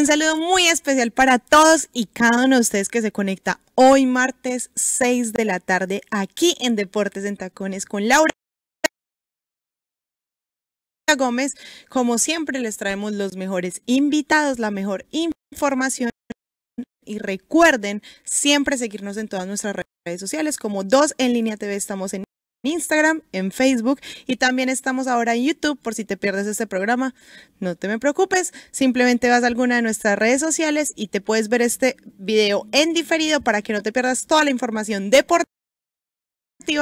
Un saludo muy especial para todos y cada uno de ustedes que se conecta hoy martes 6 de la tarde aquí en Deportes en Tacones con Laura. Gómez, como siempre les traemos los mejores invitados, la mejor información y recuerden siempre seguirnos en todas nuestras redes sociales como 2 en línea TV estamos en en Instagram, en Facebook y también estamos ahora en YouTube por si te pierdes este programa. No te me preocupes, simplemente vas a alguna de nuestras redes sociales y te puedes ver este video en diferido para que no te pierdas toda la información deportiva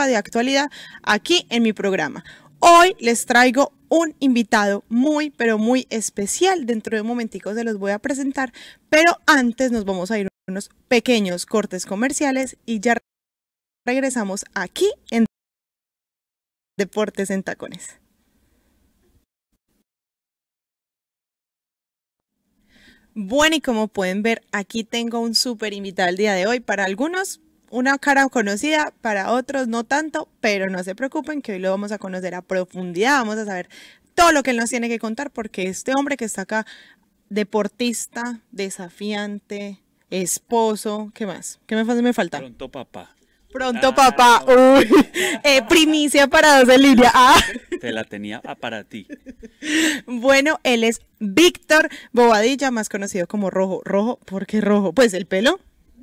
de actualidad aquí en mi programa. Hoy les traigo un invitado muy, pero muy especial. Dentro de un momentico se los voy a presentar, pero antes nos vamos a ir unos pequeños cortes comerciales y ya regresamos aquí en Deportes en Tacones. Bueno, y como pueden ver, aquí tengo un súper invitado el día de hoy. Para algunos, una cara conocida, para otros no tanto, pero no se preocupen que hoy lo vamos a conocer a profundidad, vamos a saber todo lo que él nos tiene que contar, porque este hombre que está acá, deportista, desafiante, esposo, ¿qué más? ¿Qué me, me falta? Pronto papá. Pronto, papá. Uy. Eh, primicia para dos de ah. Te la tenía ah, para ti. Bueno, él es Víctor Bobadilla, más conocido como Rojo. Rojo, ¿por qué rojo? Pues el pelo.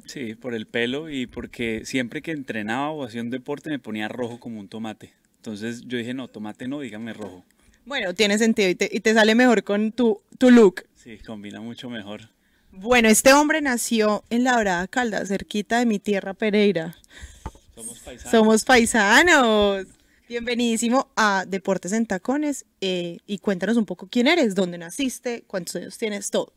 Sí, por el pelo y porque siempre que entrenaba o hacía un deporte me ponía rojo como un tomate. Entonces yo dije, no, tomate no, dígame rojo. Bueno, tiene sentido y te, sale mejor con tu, look. Sí, combina mucho mejor. Bueno, este hombre nació en La Dorada Calda, cerquita de mi tierra Pereira. Somos paisanos. Bienvenidísimo a Deportes en Tacones eh, y cuéntanos un poco quién eres, dónde naciste, cuántos años tienes, todo.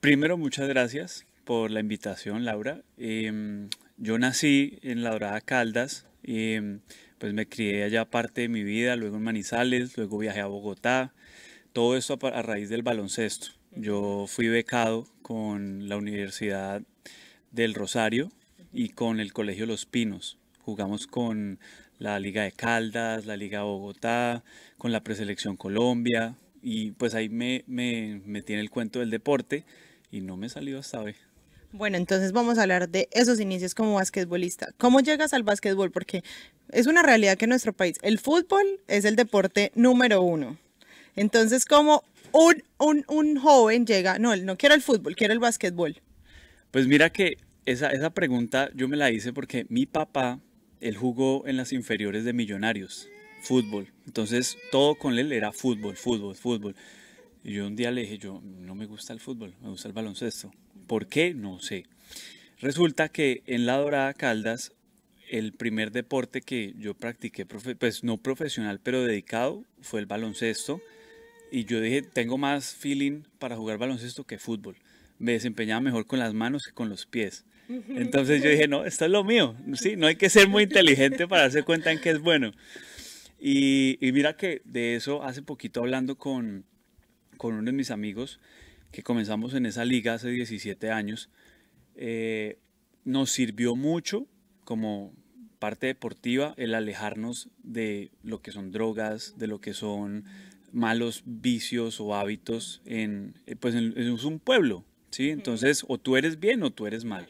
Primero, muchas gracias por la invitación, Laura. Em, yo nací en La Dorada Caldas, y em, pues me crié allá parte de mi vida, luego en Manizales, luego viajé a Bogotá, todo esto a raíz del baloncesto. Yo fui becado con la Universidad del Rosario y con el Colegio Los Pinos. Jugamos con la Liga de Caldas, la Liga Bogotá, con la Preselección Colombia. Y pues ahí me, me metí en el cuento del deporte y no me salió hasta hoy. Bueno, entonces vamos a hablar de esos inicios como basquetbolista. ¿Cómo llegas al básquetbol Porque es una realidad que en nuestro país el fútbol es el deporte número uno. Entonces, ¿cómo un, joven llega? No, no quiero el fútbol, quiero el basquetbol. Pues mira que esa, pregunta yo me la hice porque mi papá, él jugó en las inferiores de Millonarios, fútbol. Entonces todo con él era fútbol, fútbol, fútbol. Y yo un día le dije, yo no me gusta el fútbol, me gusta el baloncesto. ¿Por qué? No sé. Resulta que en La Dorada Caldas, el primer deporte que yo practiqué, pues no profesional, pero dedicado, fue el baloncesto. Y yo dije, tengo más feeling para jugar baloncesto que fútbol. Me desempeñaba mejor con las manos que con los pies. Entonces yo dije, no, esto es lo mío. Sí, no hay que ser muy inteligente para darse cuenta en que es bueno. Y, mira que de eso hace poquito hablando con, uno de mis amigos que comenzamos en esa liga hace 17 años, eh, nos sirvió mucho como parte deportiva el alejarnos de lo que son drogas, de lo que son malos vicios o hábitos en, pues un pueblo, entonces, o tú eres bien o tú eres mal.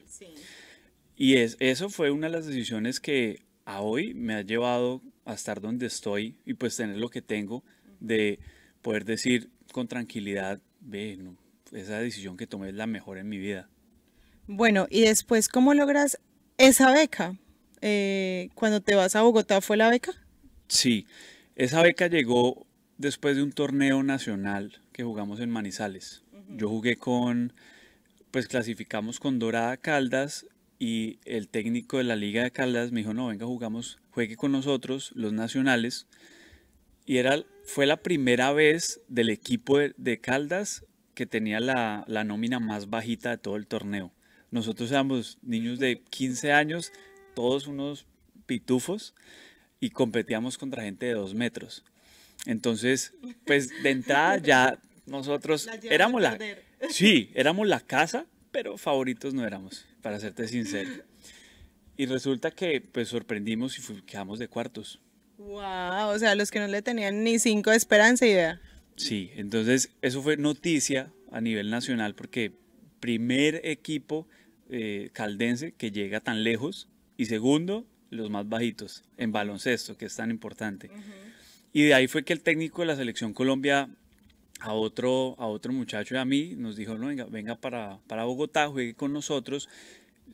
Y es, eso fue una de las decisiones que a hoy me ha llevado a estar donde estoy y pues tener lo que tengo de poder decir con tranquilidad, ve, esa decisión que tomé es la mejor en mi vida. Bueno, y después, ¿cómo logras esa beca? Eh, cuando te vas a Bogotá, ¿fue la beca? Sí, esa beca llegó después de un torneo nacional que jugamos en Manizales. Yo jugué con pues clasificamos con Dorada Caldas y el técnico de la Liga de Caldas me dijo, no, venga, jugamos, juegue con nosotros, los nacionales. Y era, fue la primera vez del equipo de, Caldas que tenía la, nómina más bajita de todo el torneo. Nosotros éramos niños de 15 años, todos unos pitufos, y competíamos contra gente de dos metros. Entonces, pues de entrada ya nosotros éramos la... Sí, éramos la casa, pero favoritos no éramos, para serte sincero. Y resulta que pues sorprendimos y quedamos de cuartos. Wow, o sea, los que no le tenían ni cinco de esperanza idea. Sí, entonces eso fue noticia a nivel nacional porque primer equipo eh, caldense que llega tan lejos y segundo, los más bajitos en baloncesto, que es tan importante. Y de ahí fue que el técnico de la selección Colombia a otro, a otro muchacho y a mí, nos dijo, venga, venga para, para Bogotá, juegue con nosotros,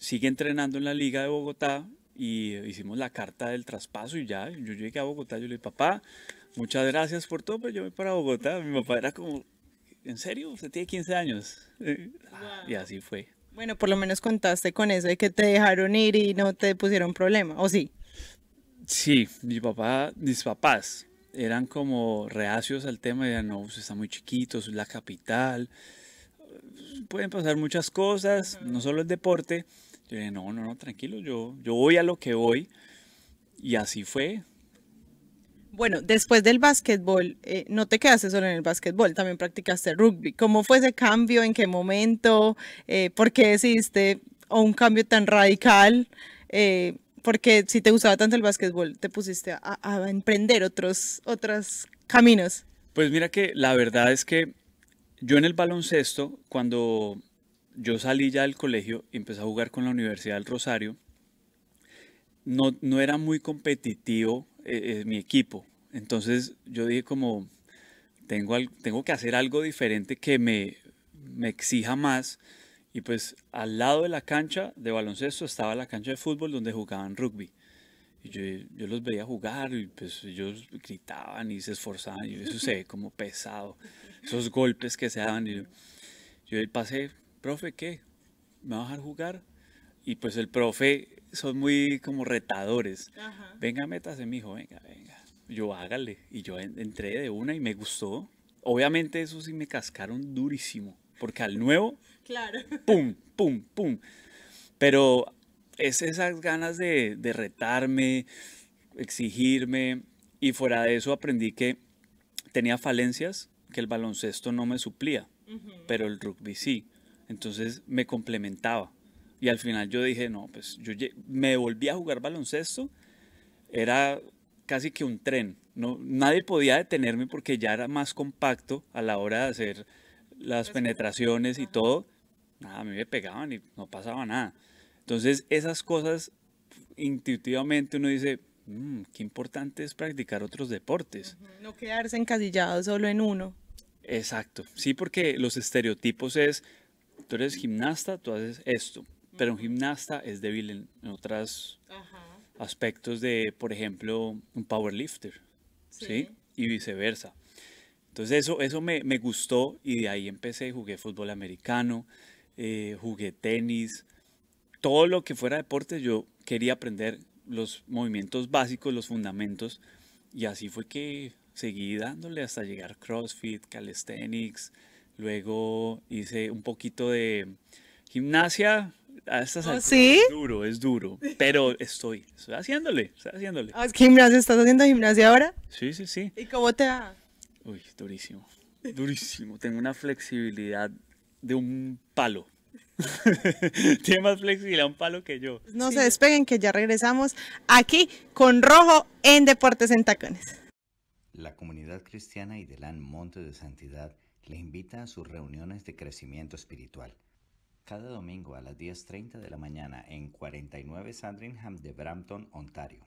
sigue entrenando en la Liga de Bogotá y eh, hicimos la carta del traspaso y ya, yo llegué a Bogotá, yo le dije, papá, muchas gracias por todo, pero pues yo voy para Bogotá, mi papá era como, ¿en serio? Usted tiene 15 años. Eh, ah, y así fue. Bueno, por lo menos contaste con eso de que te dejaron ir y no te pusieron problema, ¿o sí? Sí, mi papá, mis papás eran como reacios al tema, ya no, pues, está muy chiquito, es la capital, pueden pasar muchas cosas, no solo el deporte. Yo dije, no, no, no, tranquilo, yo, yo voy a lo que voy. Y así fue. Bueno, después del básquetbol, eh, no te quedaste solo en el básquetbol, también practicaste rugby. ¿Cómo fue ese cambio? ¿En qué momento? Eh, ¿Por qué decidiste un cambio tan radical? Eh, porque si te gustaba tanto el básquetbol, te pusiste a, emprender otros, caminos. Pues mira que la verdad es que yo en el baloncesto, cuando yo salí ya del colegio y empecé a jugar con la Universidad del Rosario, no, era muy competitivo eh, eh, mi equipo. Entonces yo dije como, tengo, que hacer algo diferente que me, me exija más y pues al lado de la cancha de baloncesto estaba la cancha de fútbol donde jugaban rugby. Y yo, los veía jugar y pues ellos gritaban y se esforzaban. Y eso se ve como pesado, esos golpes que se daban. Y yo, yo pasé, profe, ¿qué? ¿Me va a dejar jugar? Y pues el profe son muy como retadores. Venga, métase, mijo, venga, venga. Yo hágale. Y yo entré de una y me gustó. Obviamente eso sí me cascaron durísimo, porque al nuevo Claro. Pum, pum, pum. Pero es esas ganas de, retarme, exigirme. Y fuera de eso aprendí que tenía falencias que el baloncesto no me suplía, pero el rugby sí. Entonces me complementaba. Y al final yo dije, no, pues yo me volví a jugar baloncesto. Era casi que un tren. No, nadie podía detenerme porque ya era más compacto a la hora de hacer las penetraciones y todo nada, a mí me pegaban y no pasaba nada. Entonces esas cosas intuitivamente uno dice, mm, qué importante es practicar otros deportes. No quedarse encasillado solo en uno. Exacto, sí, porque los estereotipos es, tú eres gimnasta, tú haces esto, pero un gimnasta es débil en, otras otros aspectos de, por ejemplo, un powerlifter, ¿sí? Y viceversa. Entonces eso, eso me, me, gustó y de ahí empecé, jugué fútbol americano, eh, jugué tenis, todo lo que fuera deporte yo quería aprender los movimientos básicos, los fundamentos, y así fue que seguí dándole hasta llegar CrossFit, calisthenics, luego hice un poquito de gimnasia. A ¿Ah, Es duro, es duro, pero estoy, estoy haciéndole, estoy haciéndole. gimnasia? ¿Estás haciendo gimnasia ahora? Sí, sí, sí. ¿Y cómo te va? Uy, durísimo, durísimo. Tengo una flexibilidad de un palo. Tiene más flexibilidad un palo que yo. No se despeguen que ya regresamos aquí con Rojo en Deportes en Tacones. La comunidad cristiana y Idelán Monte de Santidad le invita a sus reuniones de crecimiento espiritual. Cada domingo a las 10.30 de la mañana en 49 Sandringham de Brampton, Ontario.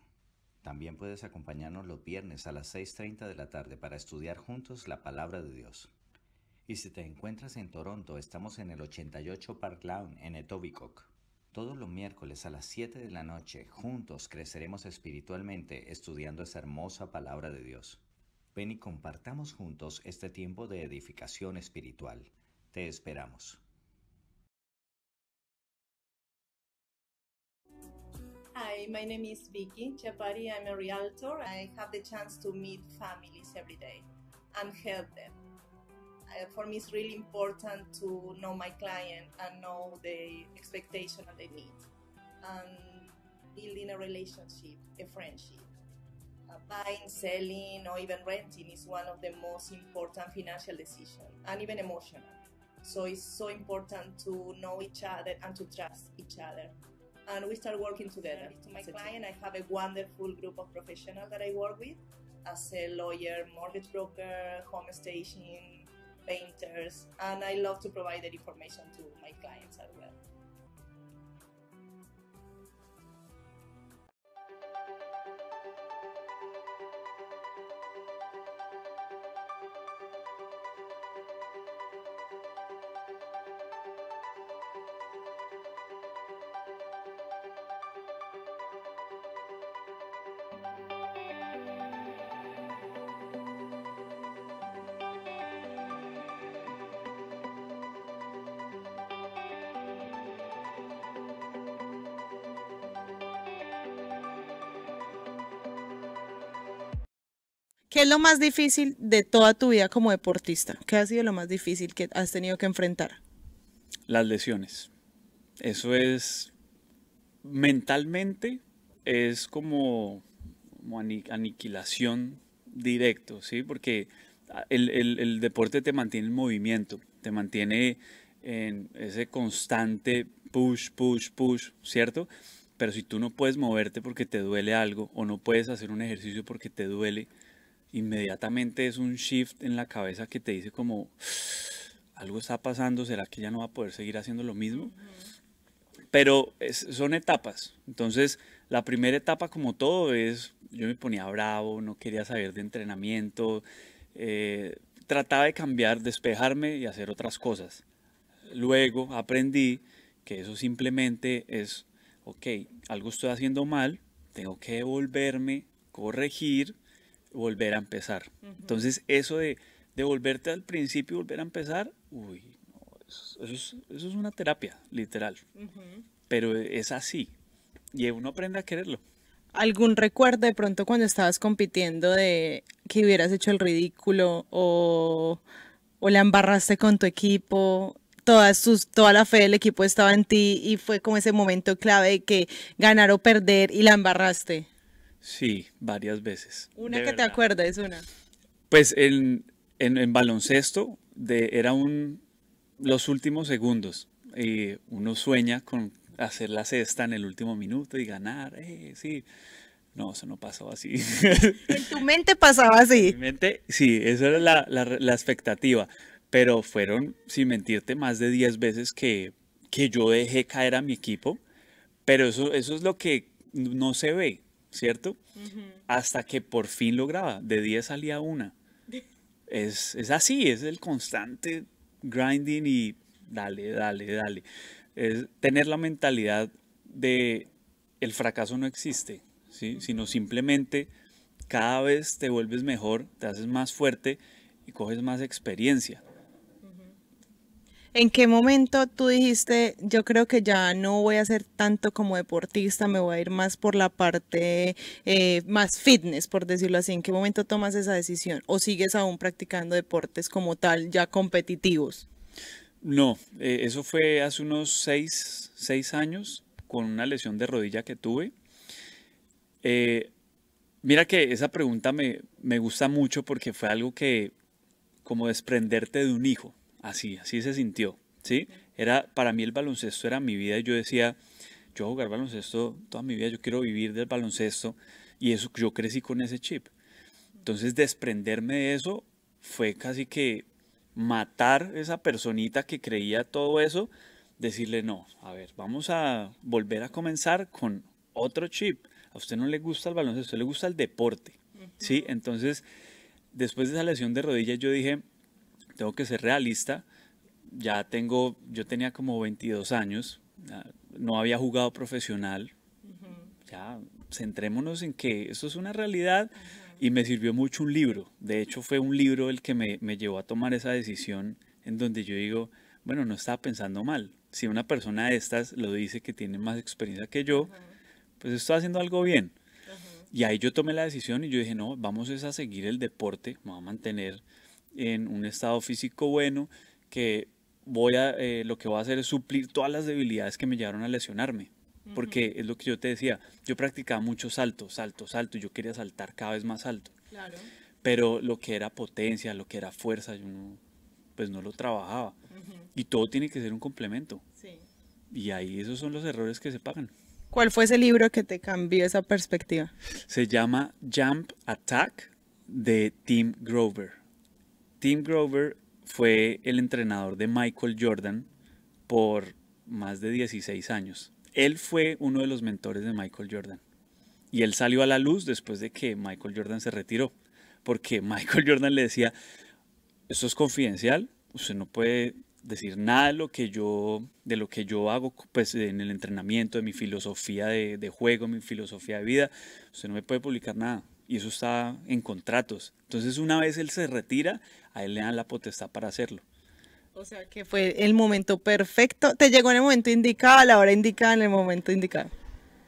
También puedes acompañarnos los viernes a las 6.30 de la tarde para estudiar juntos la palabra de Dios. Y si te encuentras en Toronto, estamos en el 88 Park Lawn, en Etobicoke. Todos los miércoles a las 7 de la noche, juntos creceremos espiritualmente estudiando esa hermosa palabra de Dios. Ven y compartamos juntos este tiempo de edificación espiritual. Te esperamos. Hi, my name is Vicky Chapari. I'm a realtor. I have the chance to meet families every day and help them. uh, for me it's really important to know my client and know the expectation and the need and building a relationship a friendship uh, buying selling or even renting is one of the most important financial decisions and even emotional so it's so important to know each other and to trust each other and we start working together. To my client, I have a wonderful group of professionals that I work with as a lawyer, mortgage broker, home staging, painters, and I love to provide that information to my clients as well. ¿Qué es lo más difícil de toda tu vida como deportista? ¿Qué ha sido lo más difícil que has tenido que enfrentar? Las lesiones. Eso es mentalmente es como, aniquilación directo, ¿sí? Porque ah, el, deporte te mantiene en movimiento, te mantiene en ese constante push, push, push, ¿cierto? Pero si tú no puedes moverte porque te duele algo o no puedes hacer un ejercicio porque te duele, inmediatamente es un shift en la cabeza que te dice como algo está pasando, será que ya no va a poder seguir haciendo lo mismo. Pero son etapas. Entonces, la primera etapa como todo es, yo me ponía bravo, no quería saber de entrenamiento, eh, trataba de cambiar, despejarme y hacer otras cosas. Luego aprendí que eso simplemente es, ok, algo estoy haciendo mal, tengo que volverme, corregir, volver a empezar. Entonces, eso de, volverte al principio y volver a empezar, uy, eso, es, una terapia, literal. Pero es así. Y uno aprende a quererlo. ¿Algún recuerdo de pronto cuando estabas compitiendo de que hubieras hecho el ridículo o, o la embarraste con tu equipo? Todas sus toda la fe del equipo estaba en ti y fue como ese momento clave de que ganar o perder y la embarraste. Sí, varias veces. Una que te te es una. Pues en, en, baloncesto de, era un, los últimos segundos. Y uno sueña con hacer la cesta en el último minuto y ganar. Eh, sí. No, eso no pasaba así. En tu mente pasaba así. mente, sí, esa era la, la, la expectativa. Pero fueron, sin mentirte, más de 10 veces que, que yo dejé caer a mi equipo. Pero eso, eso es lo que no se ve. ¿cierto? Hasta que por fin lograba, de 10 salía una. Es, así, es el constante grinding y dale, dale, dale. Es tener la mentalidad de el fracaso no existe, sino simplemente cada vez te vuelves mejor, te haces más fuerte y coges más experiencia. ¿En qué momento tú dijiste, yo creo que ya no voy a ser tanto como deportista, me voy a ir más por la parte eh, más fitness, por decirlo así? ¿En qué momento tomas esa decisión? ¿O sigues aún practicando deportes como tal, ya competitivos? No, eh, eso fue hace unos seis, años con una lesión de rodilla que tuve. Eh, mira que esa pregunta me, me gusta mucho porque fue algo que, como desprenderte de un hijo Así, así se sintió, ¿sí? Era, para mí el baloncesto era mi vida. y Yo decía, yo voy a jugar baloncesto toda mi vida, yo quiero vivir del baloncesto. Y eso, yo crecí con ese chip. Entonces, desprenderme de eso fue casi que matar esa personita que creía todo eso, decirle, no, a ver, vamos a volver a comenzar con otro chip. A usted no le gusta el baloncesto, le gusta el deporte. ¿Sí? Entonces, después de esa lesión de rodillas yo dije, tengo que ser realista. Ya tengo, yo tenía como 22 años, ah, no había jugado profesional. Ya, centrémonos en que eso es una realidad y me sirvió mucho un libro. De hecho, fue un libro el que me, llevó a tomar esa decisión en donde yo digo, bueno, no estaba pensando mal. Si una persona de estas lo dice que tiene más experiencia que yo, pues está haciendo algo bien. Y ahí yo tomé la decisión y yo dije, no, vamos a seguir el deporte, me a mantener en un estado físico bueno, que voy a, eh, lo que voy a hacer es suplir todas las debilidades que me llevaron a lesionarme. Porque es lo que yo te decía, yo practicaba mucho salto, salto, salto, yo quería saltar cada vez más alto. Claro. Pero lo que era potencia, lo que era fuerza, yo no, pues no lo trabajaba. Y todo tiene que ser un complemento. Y ahí esos son los errores que se pagan. ¿Cuál fue ese libro que te cambió esa perspectiva? Se llama Jump Attack de Tim Grover. Tim Grover fue el entrenador de Michael Jordan por más de 16 años. Él fue uno de los mentores de Michael Jordan. Y él salió a la luz después de que Michael Jordan se retiró. Porque Michael Jordan le decía, esto es confidencial, usted no puede decir nada de lo que yo, de lo que yo hago pues, en el entrenamiento, de mi filosofía de, de juego, mi filosofía de vida. Usted no me puede publicar nada. Y eso está en contratos. Entonces una vez él se retira, a él le dan la potestad para hacerlo. O sea que fue el momento perfecto, te llegó en el momento indicado, a la hora indicada, en el momento indicado.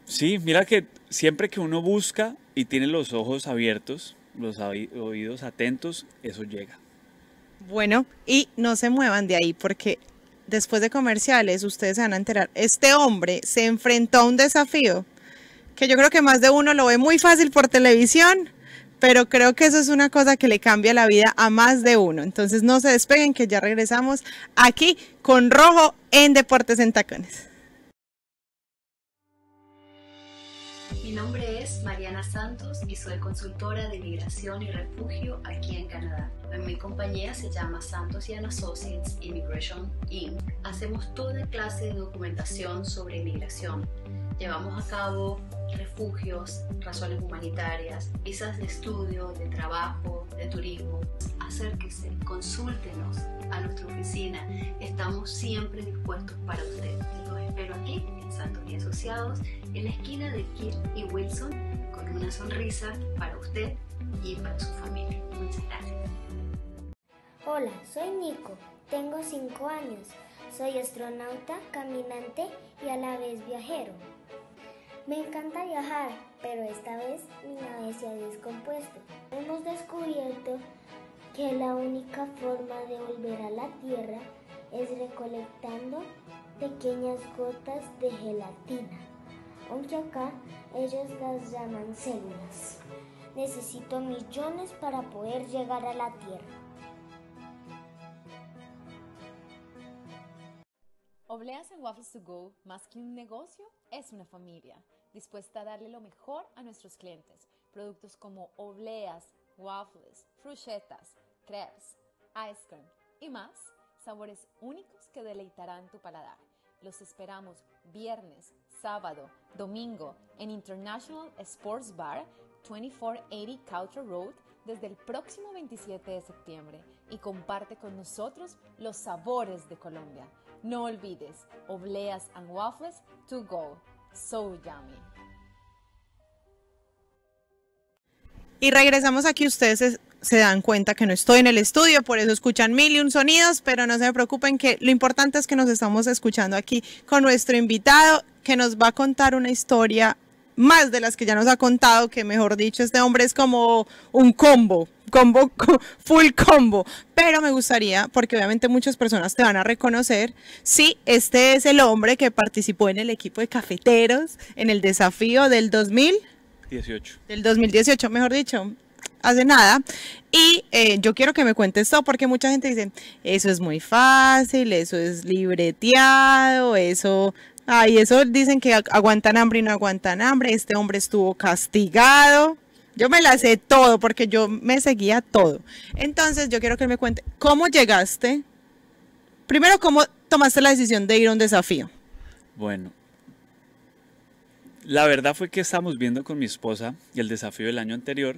Sí, mira que siempre que uno busca y tiene los ojos abiertos, los oídos atentos, eso llega. Bueno, y no se muevan de ahí porque después de comerciales ustedes se van a enterar, este hombre se enfrentó a un desafío que yo creo que más de uno lo ve muy fácil por televisión, pero creo que eso es una cosa que le cambia la vida a más de uno. Entonces no se despeguen que ya regresamos aquí con Rojo en Deportes en Tacones. Mi nombre es Mariana Santos y soy consultora de inmigración y refugio aquí en Canadá. Mi compañía se llama Santos y Associates Immigration Inc. Hacemos toda clase de documentación sobre inmigración llevamos a cabo refugios, razones humanitarias, visas de estudio, de trabajo, de turismo. Acérquese, consúltenos a nuestra oficina. Estamos siempre dispuestos para usted. Los espero aquí en Santos y Asociados, en la esquina de Kirk y Wilson, con una sonrisa para usted y para su familia. Muchas gracias. Hola, soy Nico, tengo 5 años, soy astronauta, caminante y a la vez viajero. Me encanta viajar, pero esta vez mi nave se ha descompuesto. Hemos descubierto que la única forma de volver a la Tierra es recolectando pequeñas gotas de gelatina, aunque acá ellos las llaman células. Necesito millones para poder llegar a la Tierra. Obleas en Waffles to Go, más que un negocio, es una familia dispuesta a darle lo mejor a nuestros clientes. Productos como obleas, waffles, fruchetas, crepes, ice cream y más, sabores únicos que deleitarán tu paladar. Los esperamos viernes, sábado, domingo en International Sports Bar 2480 culture Road desde el próximo 27 de septiembre y comparte con nosotros los sabores de Colombia. No olvides, obleas and waffles to go. Y regresamos aquí, ustedes se dan cuenta que no estoy en el estudio, por eso escuchan mil y un sonidos, pero no se preocupen que lo importante es que nos estamos escuchando aquí con nuestro invitado que nos va a contar una historia más de las que ya nos ha contado, que mejor dicho, este hombre es como un combo, combo, full combo. Pero me gustaría, porque obviamente muchas personas te van a reconocer, si este es el hombre que participó en el equipo de cafeteros en el desafío del 2018. Del 2018, mejor dicho hace nada. Y eh, yo quiero que me cuentes todo porque mucha gente dice, eso es muy fácil, eso es libreteado, eso Ay, eso dicen que aguantan hambre y no aguantan hambre. Este hombre estuvo castigado. Yo me la sé todo porque yo me seguía todo. Entonces, yo quiero que me cuente cómo llegaste. Primero, cómo tomaste la decisión de ir a un desafío. Bueno, la verdad fue que estábamos viendo con mi esposa el desafío del año anterior.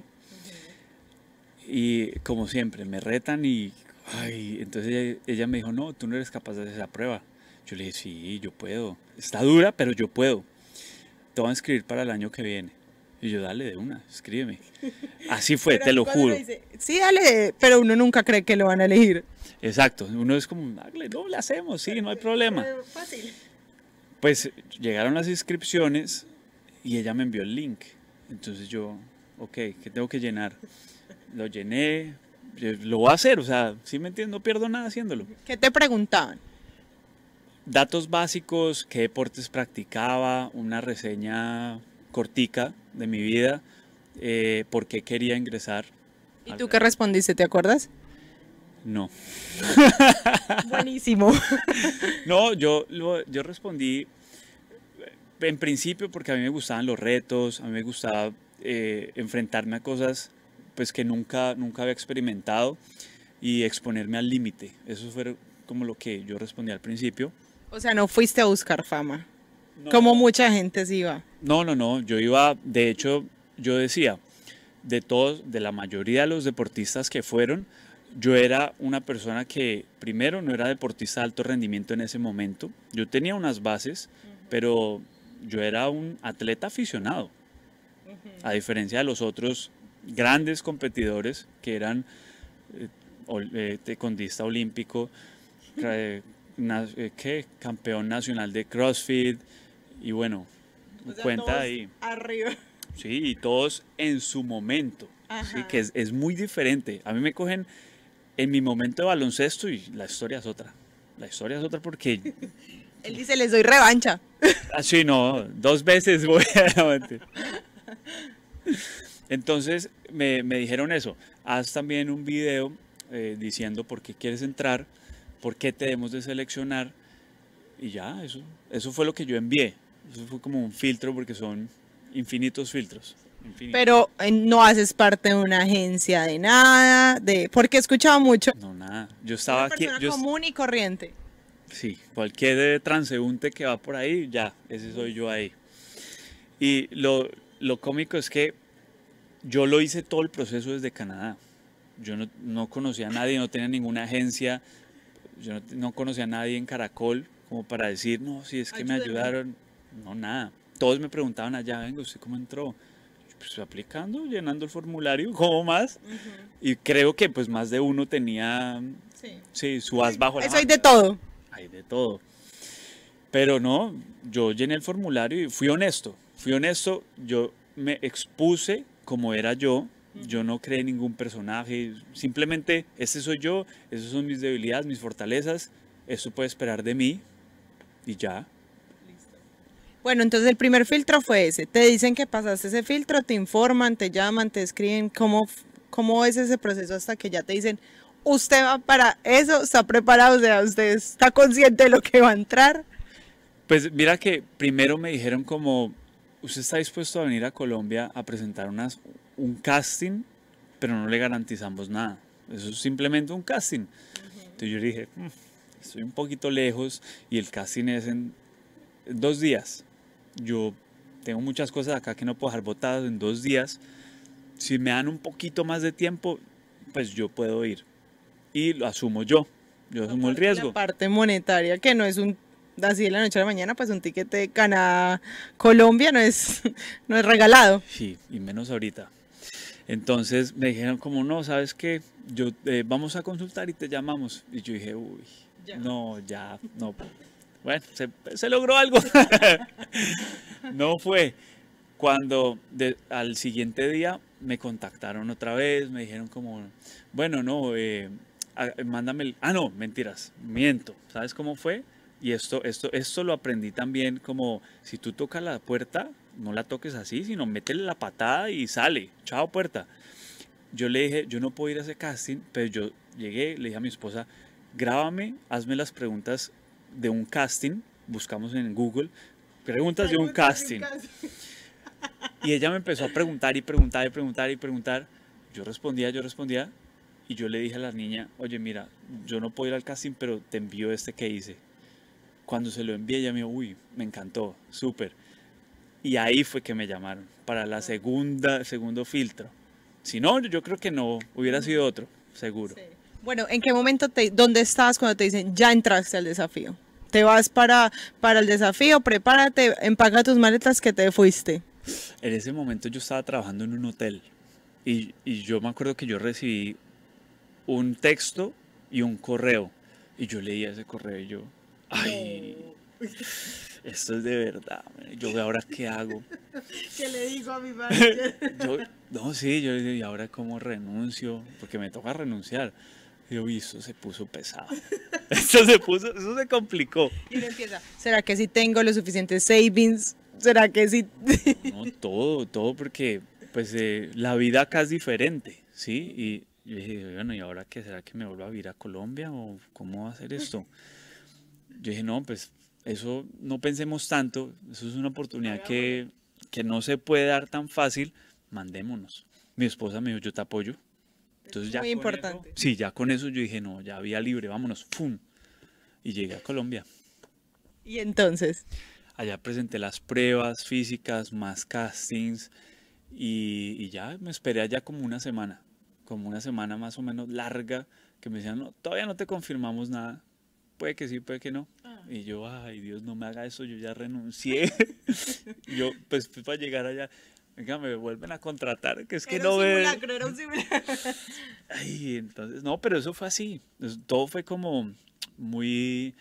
Y como siempre, me retan y ay, entonces ella, ella me dijo, no, tú no eres capaz de hacer esa prueba. Yo le dije, sí, yo puedo. Está dura, pero yo puedo. Te voy a escribir para el año que viene. Y yo, dale de una, escríbeme. Así fue, te lo juro. sí, dale, pero uno nunca cree que lo van a elegir. Exacto, uno es como, dale, no, le hacemos, sí, no hay problema. Fácil. Pues llegaron las inscripciones y ella me envió el link. Entonces yo, ok, ¿qué tengo que llenar? Lo llené, lo voy a hacer, o sea, ¿sí me entiendo, no pierdo nada haciéndolo. ¿Qué te preguntaban? datos básicos, qué deportes practicaba, una reseña cortica de mi vida, eh, por qué quería ingresar. ¿Y tú qué respondiste? ¿Te acuerdas? No. Buenísimo. no, yo, yo respondí eh, en principio porque a mí me gustaban los retos, a mí me gustaba eh, enfrentarme a cosas pues que nunca, nunca había experimentado y exponerme al límite. Eso fue como lo que yo respondí al principio. O sea, no fuiste a buscar fama, como mucha gente se iba. No, no, no, yo iba, de hecho, yo decía, de todos, de la mayoría de los deportistas que fueron, yo era una persona que primero no era deportista de alto rendimiento en ese momento. Yo tenía unas bases, pero yo era un atleta aficionado. A diferencia de los otros grandes competidores que eran eh, eh, tecondista olímpico, Eh, que campeón nacional de CrossFit y bueno, cuenta ahí. Arriba. Sí, y todos en su momento. Que es, muy diferente. A mí me cogen en mi momento de baloncesto y la historia es otra. La historia es otra porque... Él dice, les doy revancha. así ah, no, dos veces voy a... Entonces me, me, dijeron eso. Haz también un video eh, diciendo por qué quieres entrar por qué te debemos de seleccionar. Y ya, eso, fue lo que yo envié. Eso fue como un filtro porque son infinitos filtros. Pero eh, no haces parte de una agencia de nada, de porque he escuchado mucho. No, nada. Yo estaba aquí. común y corriente. Sí, cualquier transeúnte que va por ahí, ya, ese soy yo ahí. Y lo, cómico es que yo lo hice todo el proceso desde Canadá. Yo no, no conocía a nadie, no tenía ninguna agencia, yo no, conocía a nadie en Caracol como para decir, no, si es que me ayudaron. No, nada. Todos me preguntaban allá, vengo ¿usted cómo entró? Pues aplicando, llenando el formulario, ¿cómo más? Y creo que pues más de uno tenía, sí, su as bajo la Eso hay de todo. Hay de todo. Pero no, yo llené el formulario y fui honesto. Fui honesto, yo me expuse como era yo, yo no creé ningún personaje, simplemente ese soy yo, esas son mis debilidades, mis fortalezas, eso puede esperar de mí y ya. Bueno, entonces el primer filtro fue ese. Te dicen que pasaste ese filtro, te informan, te llaman, te escriben. ¿Cómo, cómo es ese proceso hasta que ya te dicen, usted va para eso, está preparado, o sea, usted está consciente de lo que va a entrar? Pues mira que primero me dijeron como, usted está dispuesto a venir a Colombia a presentar unas, un casting, pero no le garantizamos nada. Eso es simplemente un casting. Entonces yo dije, mm, estoy un poquito lejos y el casting es en dos días. Yo tengo muchas cosas acá que no puedo dejar botadas en dos días. Si me dan un poquito más de tiempo, pues yo puedo ir. Y lo asumo yo. Yo asumo el riesgo. La parte monetaria, que no es un así de la noche a la mañana, pues un ticket de Canadá, Colombia no es, no es regalado. Sí, y menos ahorita. Entonces me dijeron como, no, ¿sabes qué? Yo, eh, vamos a consultar y te llamamos. Y yo dije, uy, no, ya, no. Bueno, se, logró algo. no fue. Cuando al siguiente día me contactaron otra vez, me dijeron como, bueno, no, eh, mándame, el, ah, no, mentiras, miento. ¿Sabes cómo fue? Y esto, esto, esto lo aprendí también como, si tú tocas la puerta, no la toques así, sino métele la patada y sale, chao puerta. Yo le dije, yo no puedo ir a ese casting, pero yo llegué, le dije a mi esposa, grábame, hazme las preguntas de un casting, buscamos en Google, preguntas de un casting. Y ella me empezó a preguntar y preguntar y preguntar y preguntar. Yo respondía, yo respondía. Y yo le dije a la niña, oye, mira, yo no puedo ir al casting, pero te envío este que hice. Cuando se lo envié, ella me dijo, uy, me encantó, súper. Y ahí fue que me llamaron para la segunda, segundo filtro. Si no, yo creo que no, hubiera sido otro, seguro. Bueno, ¿en qué momento, te, dónde estás cuando te dicen, ya entraste al desafío? ¿Te vas para, para el desafío? Prepárate, empaca tus maletas que te fuiste. En ese momento yo estaba trabajando en un hotel y, yo me acuerdo que yo recibí un texto y un correo. Y yo leía ese correo y yo, ay, Esto es de verdad. Yo, ¿ahora qué hago? ¿Qué le digo a mi padre? yo, no, sí, yo ¿y ahora cómo renuncio? Porque me toca renunciar. Yo, y eso se puso pesado. Esto se puso, eso se complicó. Y empieza, ¿será que si tengo los suficientes savings? ¿Será que sí? no, todo, todo, porque pues eh, la vida acá es diferente, ¿sí? Y yo dije, bueno, ¿y ahora qué? ¿Será que me vuelvo a vivir a Colombia o cómo hacer esto? Yo dije, no, pues eso no pensemos tanto, eso es una oportunidad que, no se puede dar tan fácil, mandémonos. Mi esposa me dijo, yo te apoyo. Entonces ya Muy importante. sí, ya con eso yo dije, no, ya había libre, vámonos, ¡fum! Y llegué a Colombia. ¿Y entonces? Allá presenté las pruebas físicas, más castings, y, y ya me esperé allá como una semana, como una semana más o menos larga, que me decían, no, todavía no te confirmamos nada, puede que sí, puede que no. Y yo, ay, Dios, no me haga eso, yo ya renuncié. yo, pues, para llegar allá. Venga, me vuelven a contratar, que es que no veo. Ay, entonces, no, pero eso fue así. Todo fue como muy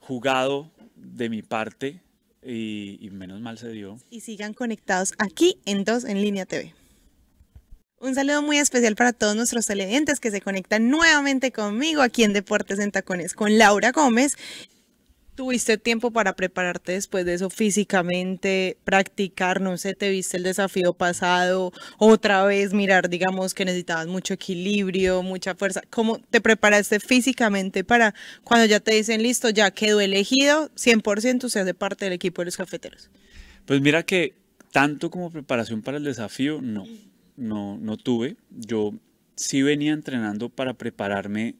jugado de mi parte y, menos mal se dio. Y sigan conectados aquí en dos en línea TV. Un saludo muy especial para todos nuestros televidentes que se conectan nuevamente conmigo aquí en Deportes en Tacones con Laura Gómez ¿Tuviste tiempo para prepararte después de eso físicamente, practicar, no sé, te viste el desafío pasado, otra vez mirar, digamos, que necesitabas mucho equilibrio, mucha fuerza? ¿Cómo te preparaste físicamente para cuando ya te dicen, listo, ya quedó elegido, 100% seas de parte del equipo de los cafeteros? Pues mira que tanto como preparación para el desafío, no, no, no tuve. Yo sí venía entrenando para prepararme,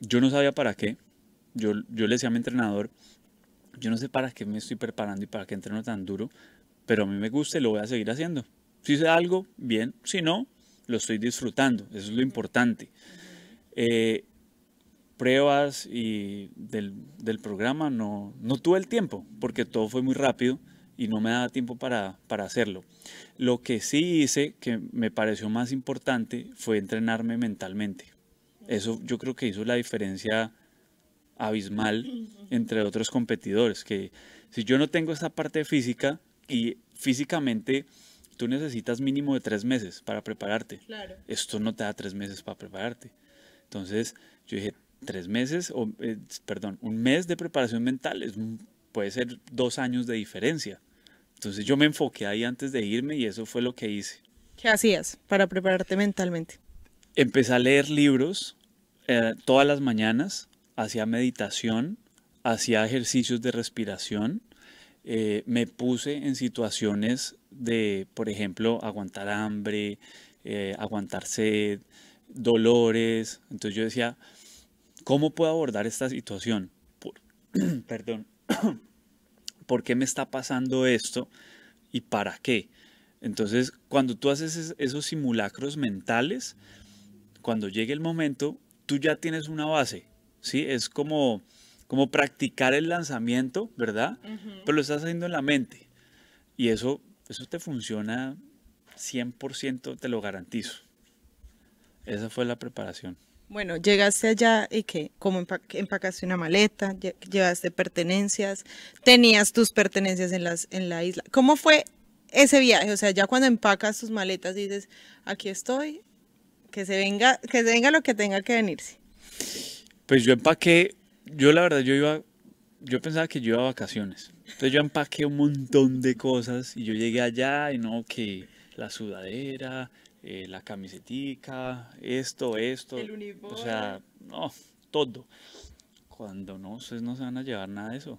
yo no sabía para qué, yo, le decía a mi entrenador, yo no sé para qué me estoy preparando y para qué entreno tan duro, pero a mí me gusta y lo voy a seguir haciendo. Si hice algo, bien, si no, lo estoy disfrutando, eso es lo importante. Eh, pruebas y del, programa no, no tuve el tiempo, porque todo fue muy rápido y no me daba tiempo para, para hacerlo. Lo que sí hice, que me pareció más importante, fue entrenarme mentalmente. Eso yo creo que hizo la diferencia abismal entre otros competidores, que si yo no tengo esa parte física y físicamente tú necesitas mínimo de tres meses para prepararte. Esto no te da tres meses para prepararte. Entonces yo dije, tres meses, o, eh, perdón, un mes de preparación mental es, puede ser dos años de diferencia. Entonces yo me enfoqué ahí antes de irme y eso fue lo que hice. ¿Qué hacías para prepararte mentalmente? Empecé a leer libros eh, todas las mañanas hacia meditación, hacia ejercicios de respiración, eh, me puse en situaciones de, por ejemplo, aguantar hambre, eh, aguantar sed, dolores. Entonces yo decía, ¿cómo puedo abordar esta situación? Por, perdón. ¿Por qué me está pasando esto y para qué? Entonces, cuando tú haces esos simulacros mentales, cuando llegue el momento, tú ya tienes una base, ¿sí? Es como, como practicar el lanzamiento, ¿verdad? Pero lo estás haciendo en la mente. Y eso, eso te funciona 100%, te lo garantizo. Esa fue la preparación. Bueno, llegaste allá y que como empacaste una maleta, llevaste pertenencias, tenías tus pertenencias en, las, en la isla. ¿Cómo fue ese viaje? O sea, ya cuando empacas tus maletas dices, aquí estoy, que se venga, que se venga lo que tenga que venirse. Pues yo empaqué, yo la verdad, yo iba, yo pensaba que yo iba a vacaciones. Entonces yo empaqué un montón de cosas y yo llegué allá y no, que la sudadera, eh, la camisetica, esto, esto. El uniforme. O sea, no, todo. Cuando no, ustedes no se van a llevar nada de eso.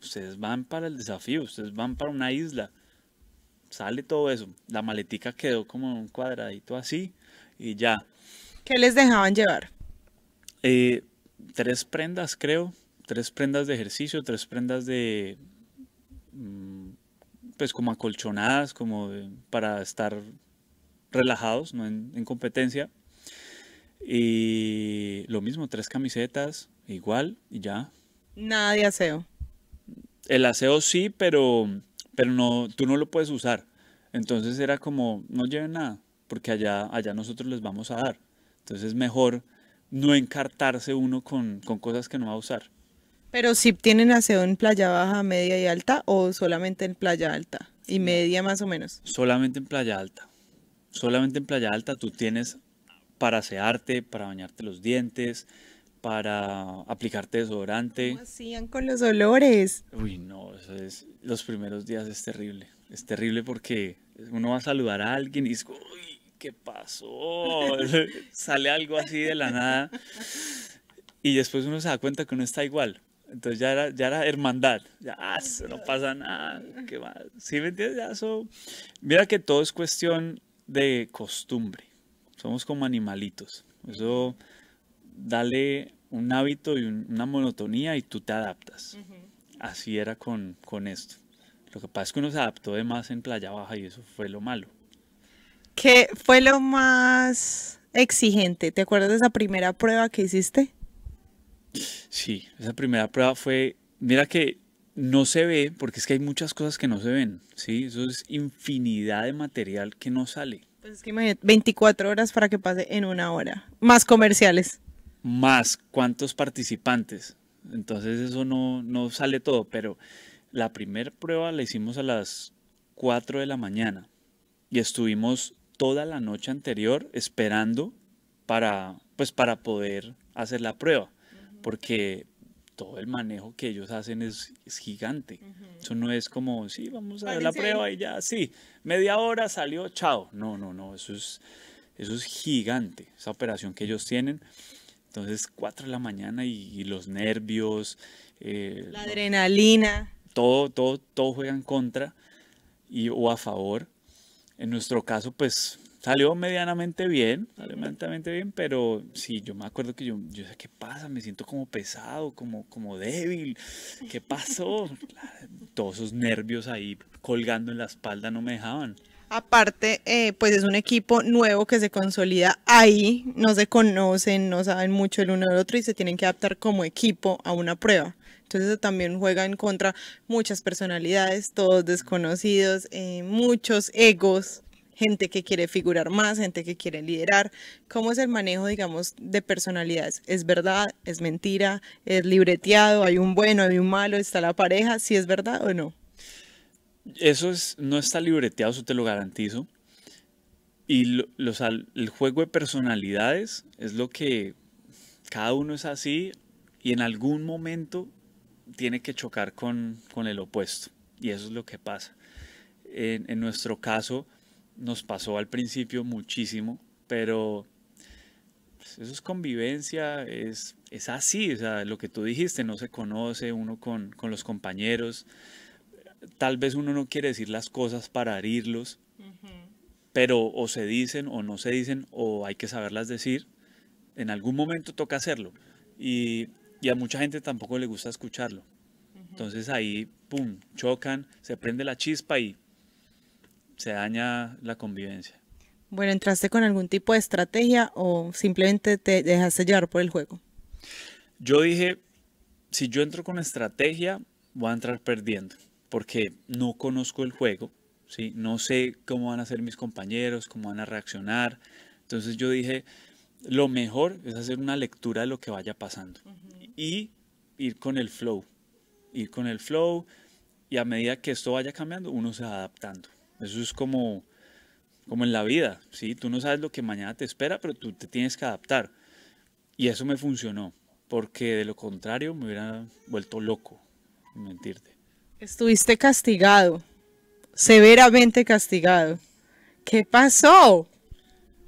Ustedes van para el desafío, ustedes van para una isla. Sale todo eso. La maletica quedó como un cuadradito así y ya. ¿Qué les dejaban llevar? Eh, tres prendas, creo. Tres prendas de ejercicio, tres prendas de... Mm, pues como acolchonadas, como para estar relajados, no en, competencia. Y lo mismo, tres camisetas, igual, y ya. Nada de aseo. El aseo sí, pero, pero no, tú no lo puedes usar. Entonces era como, no lleven nada, porque allá, allá nosotros les vamos a dar. Entonces es mejor no encartarse uno con, cosas que no va a usar. Pero si tienen aseo en playa baja, media y alta o solamente en playa alta y media más o menos. Solamente en playa alta. Solamente en playa alta tú tienes para asearte, para bañarte los dientes, para aplicarte desodorante. ¿Cómo hacían con los olores? Uy, no, eso es, los primeros días es terrible. Es terrible porque uno va a saludar a alguien y es, ¿qué pasó? Sale algo así de la nada. Y después uno se da cuenta que uno está igual. Entonces ya era, ya era hermandad. Ya, ah, no pasa nada. ¿Qué más? ¿Sí me entiendes? Ya Mira que todo es cuestión de costumbre. Somos como animalitos. Eso, dale un hábito y una monotonía y tú te adaptas. Así era con, con esto. Lo que pasa es que uno se adaptó de más en Playa Baja y eso fue lo malo. ¿Qué fue lo más exigente? ¿Te acuerdas de esa primera prueba que hiciste? Sí, esa primera prueba fue, mira que no se ve, porque es que hay muchas cosas que no se ven, ¿sí? Eso es infinidad de material que no sale. Pues es que imagínate, 24 horas para que pase en una hora, más comerciales. Más cuántos participantes. Entonces eso no, no sale todo, pero la primera prueba la hicimos a las 4 de la mañana y estuvimos toda la noche anterior esperando para, pues, para poder hacer la prueba, porque todo el manejo que ellos hacen es, gigante. Eso no es como, sí, vamos a hacer la prueba y ya, sí, media hora salió, chao. No, no, no, eso es, eso es gigante, esa operación que ellos tienen. Entonces, cuatro de la mañana y, los nervios. Eh, la adrenalina. Todo, todo, todo juega en contra y, o a favor. En nuestro caso, pues salió medianamente bien, medianamente bien, pero sí, yo me acuerdo que yo, yo sé qué pasa, me siento como pesado, como, como débil, ¿qué pasó? todos esos nervios ahí colgando en la espalda no me dejaban. Aparte, eh, pues es un equipo nuevo que se consolida ahí, no se conocen, no saben mucho el uno del otro y se tienen que adaptar como equipo a una prueba. Entonces eso también juega en contra muchas personalidades, todos desconocidos, eh, muchos egos, gente que quiere figurar más, gente que quiere liderar. ¿Cómo es el manejo, digamos, de personalidades? ¿Es verdad? ¿Es mentira? ¿Es libreteado? ¿Hay un bueno? ¿Hay un malo? ¿Está la pareja? ¿Si es verdad o no? Eso es, no está libreteado, eso te lo garantizo. Y el juego de personalidades es lo que cada uno es así y en algún momento tiene que chocar con, el opuesto. Y eso es lo que pasa. En, nuestro caso nos pasó al principio muchísimo, pero pues, eso es convivencia, es, es así, o sea, lo que tú dijiste, no se conoce uno con, los compañeros, tal vez uno no quiere decir las cosas para herirlos, pero o se dicen o no se dicen o hay que saberlas decir, en algún momento toca hacerlo. Y y a mucha gente tampoco le gusta escucharlo. Entonces ahí, pum, chocan, se prende la chispa y se daña la convivencia. Bueno, ¿entraste con algún tipo de estrategia o simplemente te dejaste llevar por el juego? Yo dije, si yo entro con estrategia, voy a entrar perdiendo, porque no conozco el juego, ¿sí? no sé cómo van a ser mis compañeros, cómo van a reaccionar. Entonces yo dije, lo mejor es hacer una lectura de lo que vaya pasando y ir con el flow, ir con el flow y a medida que esto vaya cambiando, uno se va adaptando. Eso es como, como en la vida, ¿sí? Tú no sabes lo que mañana te espera, pero tú te tienes que adaptar. Y eso me funcionó, porque de lo contrario me hubiera vuelto loco, mentirte. Estuviste castigado, severamente castigado. ¿Qué pasó?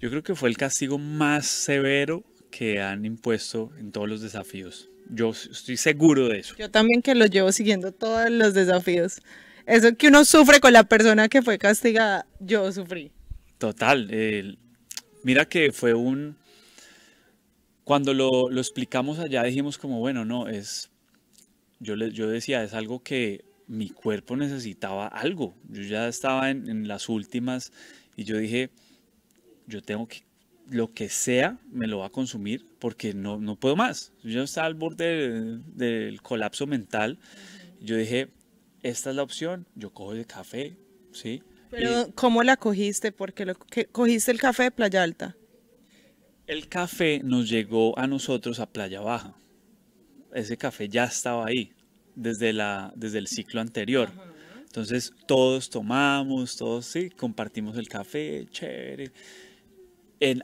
Yo creo que fue el castigo más severo que han impuesto en todos los desafíos. Yo estoy seguro de eso. Yo también que lo llevo siguiendo todos los desafíos. Eso que uno sufre con la persona que fue castigada, yo sufrí. Total. mira que fue un... Cuando lo, explicamos allá dijimos como, bueno, no, es... Yo, le, yo decía, es algo que mi cuerpo necesitaba algo. Yo ya estaba en las últimas y yo dije, yo tengo que lo que sea me lo va a consumir porque no, no puedo más. Yo estaba al borde del, colapso mental. Yo dije, esta es la opción, yo cojo el café, ¿sí? Pero, ¿cómo la cogiste? Porque lo, que, cogiste el café de Playa Alta. El café nos llegó a nosotros a Playa Baja. Ese café ya estaba ahí desde, la, desde el ciclo anterior. Entonces todos tomamos, todos sí, compartimos el café, chévere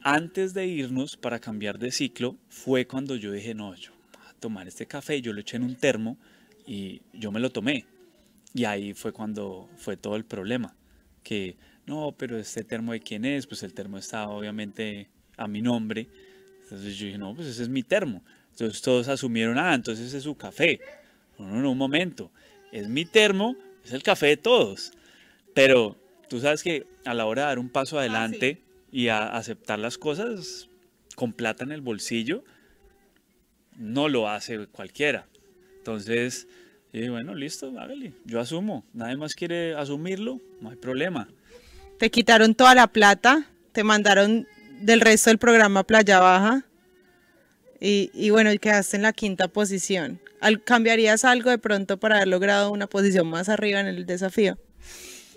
antes de irnos para cambiar de ciclo fue cuando yo dije, no, yo voy a tomar este café, yo lo eché en un termo y yo me lo tomé. Y ahí fue cuando fue todo el problema, que no, pero este termo de quién es, pues el termo estaba obviamente a mi nombre. Entonces yo dije, no, pues ese es mi termo. Entonces todos asumieron, ah, entonces ese es su café. No, no, no, un momento. Es mi termo, es el café de todos. Pero tú sabes que a la hora de dar un paso ah, adelante, y a aceptar las cosas con plata en el bolsillo, no lo hace cualquiera. Entonces, bueno, listo, hágale, yo asumo. Nadie más quiere asumirlo, no hay problema. Te quitaron toda la plata, te mandaron del resto del programa Playa Baja y, y bueno, quedaste en la quinta posición. ¿Cambiarías algo de pronto para haber logrado una posición más arriba en el desafío?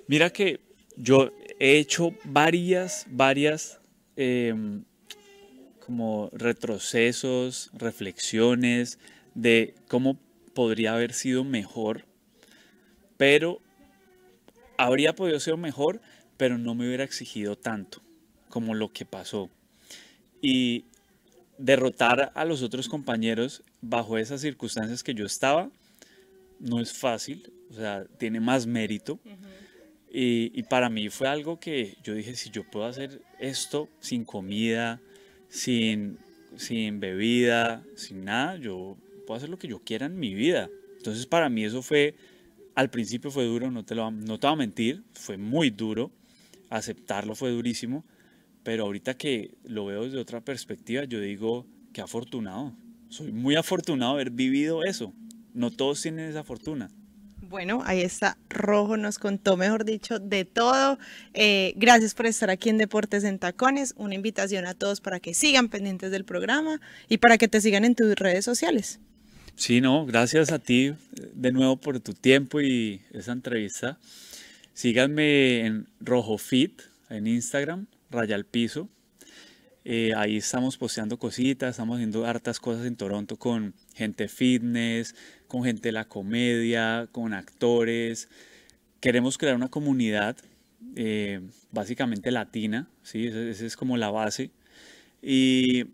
Mira que yo he hecho varias, varias em, como retrocesos, reflexiones de cómo podría haber sido mejor, pero habría podido ser mejor, pero no me hubiera exigido tanto como lo que pasó. Y derrotar a los otros compañeros bajo esas circunstancias que yo estaba no es fácil, o sea, tiene más mérito. Y, para mí fue algo que yo dije, si yo puedo hacer esto sin comida, sin, sin bebida, sin nada, yo puedo hacer lo que yo quiera en mi vida. Entonces para mí eso fue, al principio fue duro, no te, lo, no voy a mentir, fue muy duro, aceptarlo fue durísimo, pero ahorita que lo veo desde otra perspectiva, yo digo, que afortunado, soy muy afortunado haber vivido eso, no todos tienen esa fortuna. Bueno, ahí está Rojo, nos contó, mejor dicho, de todo. Eh, gracias por estar aquí en Deportes en Tacones. Una invitación a todos para que sigan pendientes del programa y para que te sigan en tus redes sociales. Sí, no, gracias a ti eh, de nuevo por tu tiempo y esa entrevista. Síganme en Rojo Fit en Instagram, Raya al Piso. Eh, ahí estamos posteando cositas, estamos haciendo hartas cosas en Toronto con gente fitness, con gente de la comedia, con actores. Queremos crear una comunidad eh, básicamente latina, ¿sí? esa es como la base. Y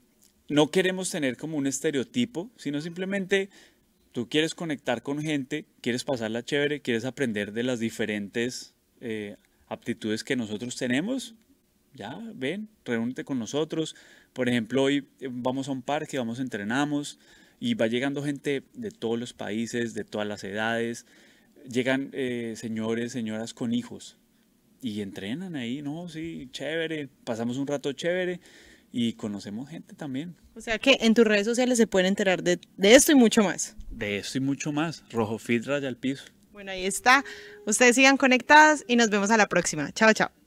no queremos tener como un estereotipo, sino simplemente tú quieres conectar con gente, quieres pasarla chévere, quieres aprender de las diferentes eh, aptitudes que nosotros tenemos, ya ven, reúnete con nosotros. Por ejemplo, hoy eh, vamos a un parque, vamos, entrenamos y va llegando gente de todos los países, de todas las edades. Llegan eh, señores, señoras con hijos y entrenan ahí, ¿no? Sí, chévere, pasamos un rato chévere y conocemos gente también. O sea que en tus redes sociales se pueden enterar de, esto y mucho más. De esto y mucho más. Rojo Fit al Piso. Bueno, ahí está. Ustedes sigan conectadas y nos vemos a la próxima. Chao, chao.